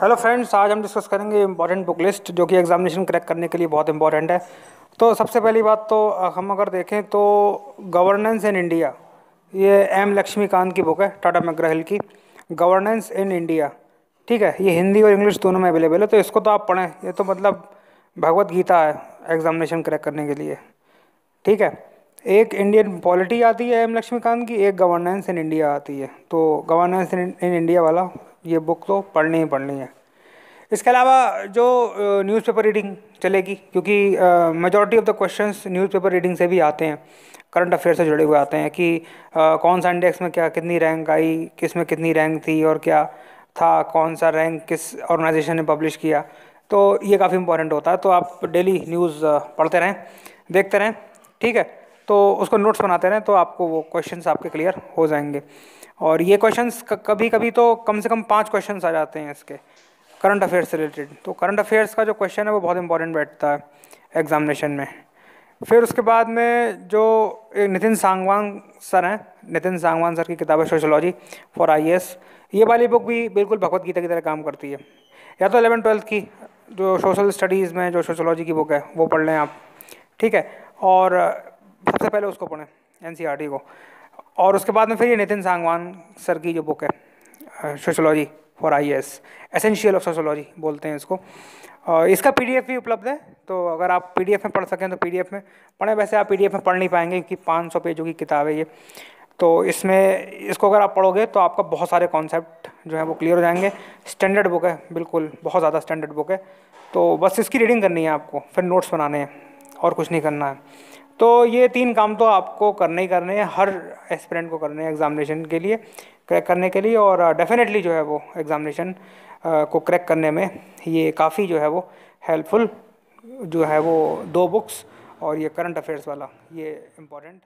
hello friends आज हम discuss करेंगे इंपॉर्टेंट बुक लिस्ट जो कि एग्जामिनेशन क्रैक करने के लिए बहुत इंपॉर्टेंट है तो सबसे पहली बात तो हम अगर देखें तो गवर्नेंस इन इंडिया ये एम लक्ष्मीकांत की बुक है टाटा मैग्रहल की गवर्नेंस इन इंडिया ठीक है ये हिंदी और इंग्लिश दोनों में अवेलेबल है तो इसको तो आप पढ़ें ये तो मतलब भगवत गीता है एग्जामिनेशन क्रैक करने के लिए ठीक है एक इंडियन पॉलिटी आती है एम लक्ष्मीकांत की एक गवर्नेंस इन इंडिया आती है तो गवर्नेंस इन इंडिया वाला ये बुक तो पढ़नी ही पढ़नी है इसके अलावा जो न्यूज़पेपर रीडिंग चलेगी क्योंकि majority of the questions newspaper reading से भी आते हैं करंट अफेयर से जुड़े हुए आते हैं कि uh, कौन सा इंडेक्स में क्या कितनी रैंक आई किस में कितनी रैंक थी और क्या था कौन सा रैंक किस ऑर्गेनाइजेशन ने पब्लिश किया तो ये काफ़ी इंपॉर्टेंट होता है तो आप डेली न्यूज़ पढ़ते रहें देखते रहें ठीक है तो उसको नोट्स बनाते रहें तो आपको वो क्वेश्चन आपके क्लियर हो जाएंगे और ये क्वेश्चन कभी कभी तो कम से कम पाँच क्वेश्चन आ जाते हैं इसके करंट अफेयर्स से रिलेटेड तो करंट अफेयर्स का जो क्वेश्चन है वो बहुत इंपॉर्टेंट बैठता है एग्जामिनेशन में फिर उसके बाद में जो नितिन सांगवान सर हैं नितिन सांगवान सर की किताब है सोशोलॉजी फॉर आई ये वाली बुक भी बिल्कुल भगवत गीता की तरह काम करती है या तो एलेवन ट्वेल्थ की जो सोशल स्टडीज़ में जो सोशोलॉजी की बुक है वो पढ़ लें आप ठीक है और सबसे पहले उसको पढ़ें एन e को और उसके बाद में फिर ये नितिन सांगवान सर की जो बुक है sociology for I S essential of sociology बोलते हैं इसको और इसका पी भी उपलब्ध है तो अगर आप पी में पढ़ सकें तो पी में पढ़ें वैसे आप पी में पढ़ नहीं पाएंगे क्योंकि पाँच सौ पेजों की किताब है ये तो इसमें इसको अगर आप पढ़ोगे तो आपका बहुत सारे कॉन्सेप्ट जो है वो क्लियर हो जाएंगे स्टैंडर्ड बुक है बिल्कुल बहुत ज़्यादा स्टैंडर्ड बुक है तो बस इसकी रीडिंग करनी है आपको फिर नोट्स बनाने हैं और कुछ नहीं करना है तो ये तीन काम तो आपको करने ही करने हैं हर एस्पिरेंट को करने हैं एग्जामिनेशन के लिए क्रैक करने के लिए और डेफिनेटली uh, जो है वो एग्जामिनेशन uh, को क्रैक करने में ये काफ़ी जो है वो हेल्पफुल जो है वो दो बुक्स और ये करंट अफेयर्स वाला ये इम्पोर्टेंट